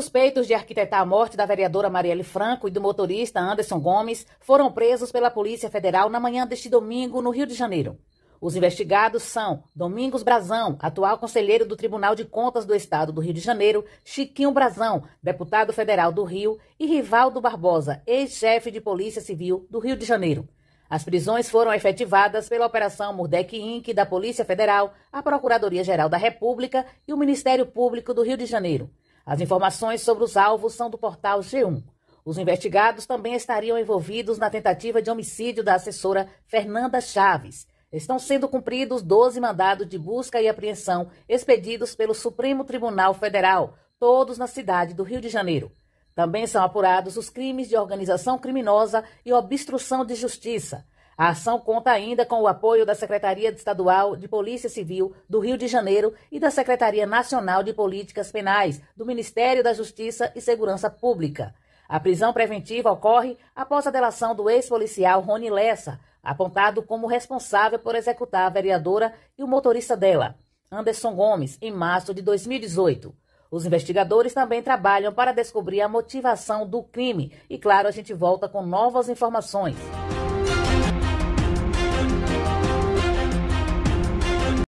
suspeitos de arquitetar a morte da vereadora Marielle Franco e do motorista Anderson Gomes foram presos pela Polícia Federal na manhã deste domingo no Rio de Janeiro. Os investigados são Domingos Brazão, atual conselheiro do Tribunal de Contas do Estado do Rio de Janeiro, Chiquinho Brazão, deputado federal do Rio, e Rivaldo Barbosa, ex-chefe de Polícia Civil do Rio de Janeiro. As prisões foram efetivadas pela Operação Murdec Inc. da Polícia Federal, a Procuradoria-Geral da República e o Ministério Público do Rio de Janeiro. As informações sobre os alvos são do portal G1. Os investigados também estariam envolvidos na tentativa de homicídio da assessora Fernanda Chaves. Estão sendo cumpridos 12 mandados de busca e apreensão expedidos pelo Supremo Tribunal Federal, todos na cidade do Rio de Janeiro. Também são apurados os crimes de organização criminosa e obstrução de justiça. A ação conta ainda com o apoio da Secretaria Estadual de Polícia Civil do Rio de Janeiro e da Secretaria Nacional de Políticas Penais do Ministério da Justiça e Segurança Pública. A prisão preventiva ocorre após a delação do ex-policial Rony Lessa, apontado como responsável por executar a vereadora e o motorista dela, Anderson Gomes, em março de 2018. Os investigadores também trabalham para descobrir a motivação do crime e, claro, a gente volta com novas informações.